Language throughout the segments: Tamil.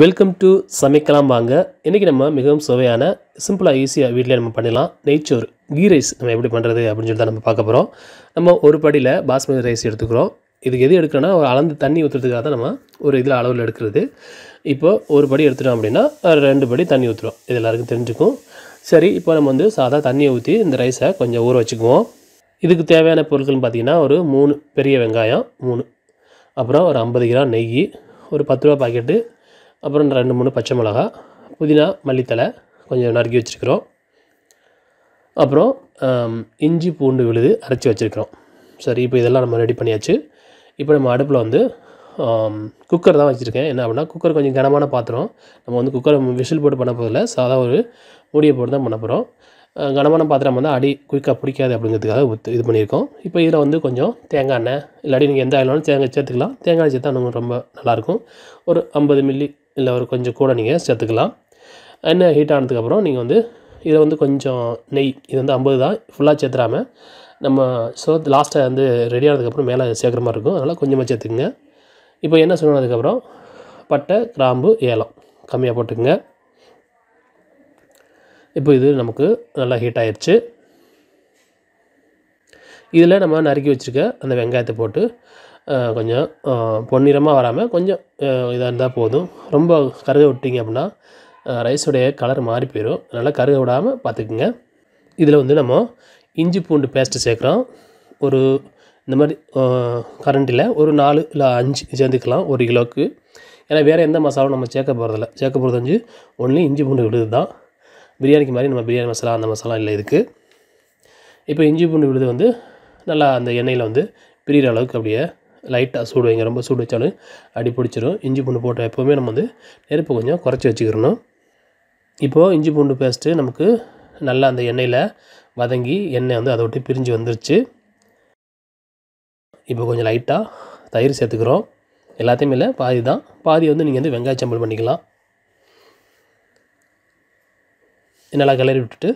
வெல்கம் டு சமைக்கலாம் வாங்க இன்றைக்கி நம்ம மிகவும் சுவையான சிம்பிளாக ஈஸியாக வீட்டில் நம்ம பண்ணலாம் நெய்ச்சோறு கீ ரைஸ் நம்ம எப்படி பண்ணுறது அப்படின்னு சொல்லி தான் நம்ம பார்க்க போகிறோம் நம்ம ஒரு படியில் பாஸ்மதி ரைஸ் எடுத்துக்கிறோம் இதுக்கு எது எடுக்கிறோன்னா ஒரு அளந்து தண்ணி ஊற்றுறதுக்காக தான் நம்ம ஒரு இதில் அளவில் எடுக்கிறது இப்போது ஒரு படி எடுத்துட்டோம் அப்படின்னா ரெண்டு படி தண்ணி ஊற்றுறோம் இது எல்லாருக்கும் தெரிஞ்சுக்கும் சரி இப்போ நம்ம வந்து சாதா தண்ணியை ஊற்றி இந்த ரைஸை கொஞ்சம் ஊற வச்சுக்குவோம் இதுக்கு தேவையான பொருட்கள்னு பார்த்திங்கன்னா ஒரு மூணு பெரிய வெங்காயம் மூணு அப்புறம் ஒரு ஐம்பது கிராம் நெய் ஒரு பத்து ரூபா பாக்கெட்டு அப்புறம் ரெண்டு மூணு பச்சை மிளகா புதினா மல்லித்தலை கொஞ்சம் நறுக்கி வச்சுருக்குறோம் அப்புறம் இஞ்சி பூண்டு விழுது அரைச்சி வச்சுருக்குறோம் சரி இப்போ இதெல்லாம் நம்ம ரெடி பண்ணியாச்சு இப்போ நம்ம அடுப்பில் வந்து குக்கர் தான் வச்சுருக்கேன் என்ன அப்படின்னா குக்கர் கொஞ்சம் கனமான பாத்திரம் நம்ம வந்து குக்கரை விசில் போட்டு பண்ண போதில் சாதா ஒரு மூடியை போட்டு தான் பண்ண போகிறோம் கனமான பாத்திரம் வந்து அடி குயிக்காக பிடிக்காது அப்படிங்கிறதுக்காக இது பண்ணியிருக்கோம் இப்போ இதில் வந்து கொஞ்சம் தேங்காய் எண்ணெய் இல்லாட்டி நீங்கள் எந்த ஆயிலும் தேங்காய் சேர்த்துக்கலாம் தேங்காய் சேர்த்தா நம்ம ரொம்ப நல்லாயிருக்கும் ஒரு ஐம்பது மில்லி இல்லை ஒரு கொஞ்சம் கூட நீங்கள் சேர்த்துக்கலாம் எண்ணெய் ஹீட் ஆனதுக்கப்புறம் நீங்கள் வந்து இதை வந்து கொஞ்சம் நெய் இது வந்து ஐம்பது தான் ஃபுல்லாக சேர்த்துறாமல் நம்ம ஸோ லாஸ்ட்டாக வந்து ரெடி ஆனதுக்கப்புறம் மேலே சேர்க்குற மாதிரி இருக்கும் அதனால் கொஞ்சமாக சேர்த்துக்குங்க இப்போ என்ன சொன்னதுக்கப்புறம் பட்டை கிராம்பு ஏலம் கம்மியாக போட்டுக்குங்க இப்போ இது நமக்கு நல்லா ஹீட் ஆயிடுச்சு இதில் நம்ம நறுக்கி வச்சுருக்க அந்த வெங்காயத்தை போட்டு கொஞ்சம் பொன்னிறமாக வராமல் கொஞ்சம் இதாக இருந்தால் போதும் ரொம்ப கருக விட்டிங்க அப்படின்னா ரைஸுடைய கலர் மாறி போயிடும் அதனால் கருக விடாமல் பார்த்துக்குங்க இதில் வந்து நம்ம இஞ்சி பூண்டு பேஸ்ட்டு சேர்க்குறோம் ஒரு இந்த மாதிரி கரண்டில் ஒரு நாலு இல்லை அஞ்சு சேர்ந்துக்கலாம் ஒரு கிலோவுக்கு ஏன்னா வேறு எந்த மசாலாவும் நம்ம சேர்க்க போகிறதில்ல சேர்க்க போகிறது வந்து ஒன்லி இஞ்சி பூண்டு விழுது தான் பிரியாணிக்கு மாதிரி நம்ம பிரியாணி மசாலா அந்த மசாலா இல்லை இருக்குது இப்போ இஞ்சி பூண்டு விழுது வந்து நல்லா அந்த எண்ணெயில் வந்து பிரிகிற அளவுக்கு அப்படியே லைட்டாக சூடு வைங்க ரொம்ப சூடு வச்சாலும் அடி பிடிச்சிரும் இஞ்சி பூண்டு போட்டால் எப்போவுமே நம்ம வந்து நெருப்பு கொஞ்சம் குறைச்சி வச்சுக்கிறணும் இப்போது இஞ்சி பூண்டு பேஸ்ட்டு நமக்கு நல்லா அந்த எண்ணெயில் வதங்கி எண்ணெய் வந்து அதை விட்டு பிரிஞ்சு வந்துருச்சு இப்போ கொஞ்சம் லைட்டாக தயிர் சேர்த்துக்கிறோம் எல்லாத்தையுமே இல்லை பாதி தான் பாதி வந்து நீங்கள் வந்து வெங்காய சம்பல் பண்ணிக்கலாம் நல்லா கிளறி விட்டுட்டு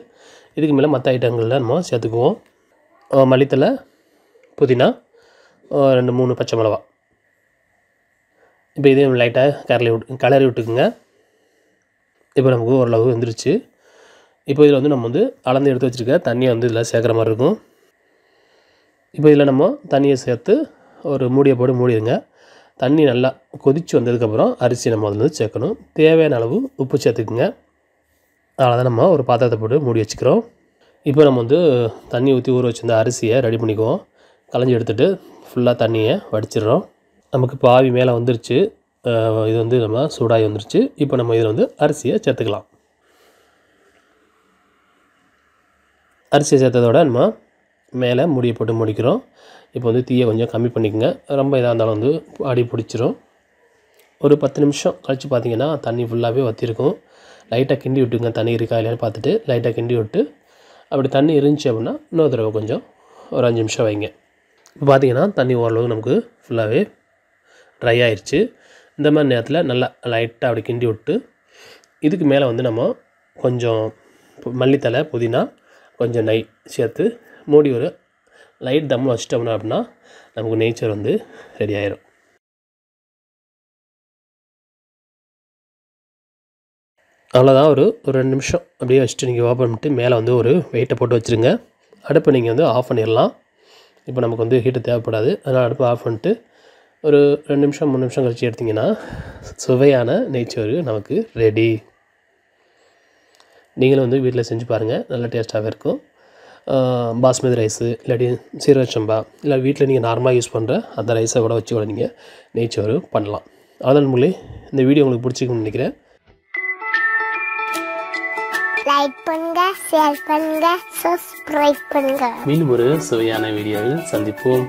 இதுக்கு மேலே மற்ற ஐட்டங்கள்லாம் நம்ம சேர்த்துக்குவோம் மளித்தலை புதினா ரெண்டு மூணு பச்சை மிளவா இப்போ இதையும் லைட்டாக கரலி விட்டு கலரி விட்டுக்குங்க இப்போ நமக்கு ஓரளவு வந்துருச்சு இப்போ இதில் வந்து நம்ம வந்து அளந்து எடுத்து வச்சுருக்க தண்ணியை வந்து இதில் சேர்க்குற மாதிரி இருக்கும் இப்போ இதில் நம்ம தண்ணியை சேர்த்து ஒரு மூடியை போட்டு மூடிடுங்க தண்ணி நல்லா கொதித்து வந்ததுக்கப்புறம் அரிசி நம்ம அதில் வந்து சேர்க்கணும் தேவையான அளவு உப்பு சேர்த்துக்குங்க அதனால் தான் நம்ம ஒரு பாத்திரத்தை போட்டு மூடி வச்சுக்கிறோம் இப்போ நம்ம வந்து தண்ணி ஊற்றி ஊற வச்சுருந்த அரிசியை ரெடி பண்ணிக்குவோம் களைஞ்சி எடுத்துட்டு ஃபுல்லாக தண்ணியை வடிச்சிடுறோம் நமக்கு பாவி மேலே வந்துருச்சு இது வந்து நம்ம சூடாகி வந்துருச்சு இப்போ நம்ம இதில் வந்து அரிசியை சேர்த்துக்கலாம் அரிசியை சேர்த்ததோட நம்ம மேலே முடியை போட்டு முடிக்கிறோம் இப்போ வந்து தீயை கொஞ்சம் கம்மி பண்ணிக்கோங்க ரொம்ப இதாக இருந்தாலும் வந்து அடி பிடிச்சிரும் ஒரு பத்து நிமிஷம் கழித்து பார்த்தீங்கன்னா தண்ணி ஃபுல்லாகவே வற்றிருக்கும் லைட்டாக கிண்டி விட்டுங்க தண்ணி இருக்கா இல்லையான்னு பார்த்துட்டு லைட்டாக கிண்டி விட்டு அப்படி தண்ணி இருந்துச்சு அப்படின்னா இன்னொரு தடவை கொஞ்சம் ஒரு அஞ்சு நிமிஷம் வைங்க இப்போ பார்த்திங்கன்னா தண்ணி ஓரளவுக்கு நமக்கு ஃபுல்லாகவே ட்ரை ஆயிடுச்சு இந்த மாதிரி நேரத்தில் நல்லா லைட்டாக அப்படி கிண்டி விட்டு இதுக்கு மேலே வந்து நம்ம கொஞ்சம் மல்லித்தலை புதினா கொஞ்சம் நெய் சேர்த்து மூடி ஒரு லைட் தம் வச்சிட்டோம்னா அப்படின்னா நமக்கு நேச்சர் வந்து ரெடி ஆயிரும் அவ்வளோதான் ஒரு ஒரு ரெண்டு நிமிஷம் அப்படியே வச்சுட்டு நீங்கள் ஓப்பன் பண்ணிட்டு மேலே வந்து ஒரு வெயிட்டை போட்டு வச்சுருங்க அடுப்பை நீங்கள் வந்து ஆஃப் பண்ணிடலாம் இப்போ நமக்கு வந்து ஹீட்டர் தேவைப்படாது அதனால் அடுப்பு ஆஃப் பண்ணிட்டு ஒரு ரெண்டு நிமிஷம் மூணு நிமிஷம் கழித்து எடுத்திங்கன்னா சுவையான நெய்ச்சோறு நமக்கு ரெடி நீங்களும் வந்து வீட்டில் செஞ்சு பாருங்கள் நல்ல டேஸ்ட்டாகவே இருக்கும் பாஸ்மதி ரைஸு இல்லாட்டி சீரகச்சம்பா இல்லை வீட்டில் நீங்கள் நார்மலாக யூஸ் பண்ணுற அந்த ரைஸை கூட வச்சு கூட நீங்கள் நெய்ச்சோறு பண்ணலாம் அதன் மூலி இந்த வீடியோ உங்களுக்கு பிடிச்சிக்கணும்னு நினைக்கிறேன் லைக் பண்ணுங்க ஷேர் பண்ணுங்க சப்ஸ்கிரைப் பண்ணுங்க மீண்டும் ஒரு சுவையான வீடியோவில் சந்திப்போம்